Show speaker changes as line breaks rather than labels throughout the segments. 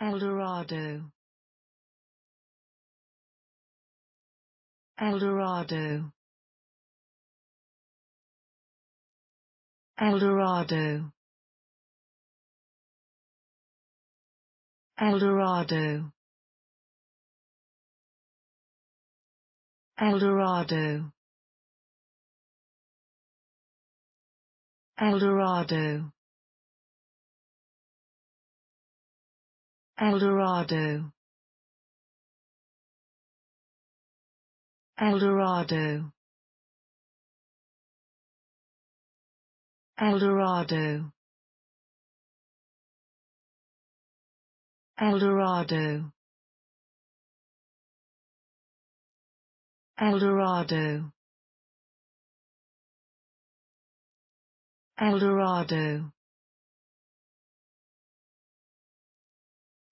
Eldorado Eldorado Eldorado Eldorado Eldorado Eldorado Eldorado Eldorado Eldorado Eldorado Eldorado Eldorado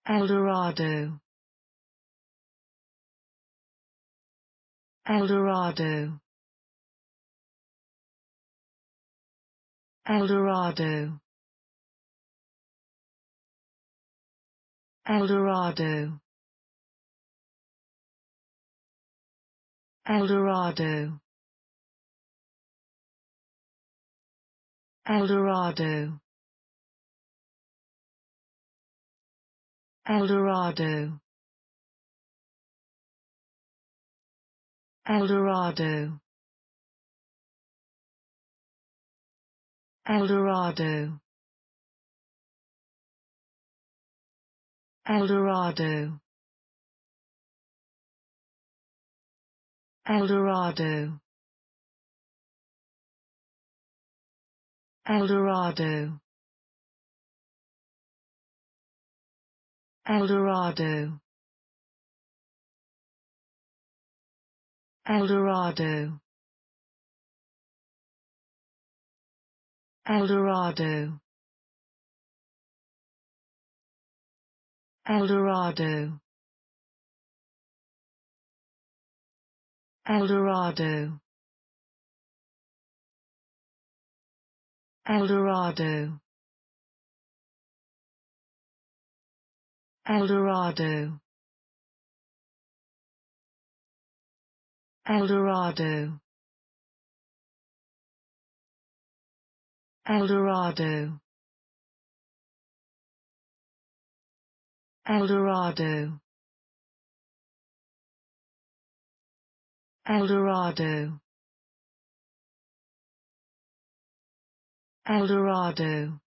Eldorado Eldorado Eldorado Eldorado Eldorado Eldorado Eldorado Eldorado Eldorado Eldorado Eldorado Eldorado Eldorado Eldorado Eldorado Eldorado Eldorado Eldorado Eldorado Eldorado Eldorado Eldorado Eldorado Eldorado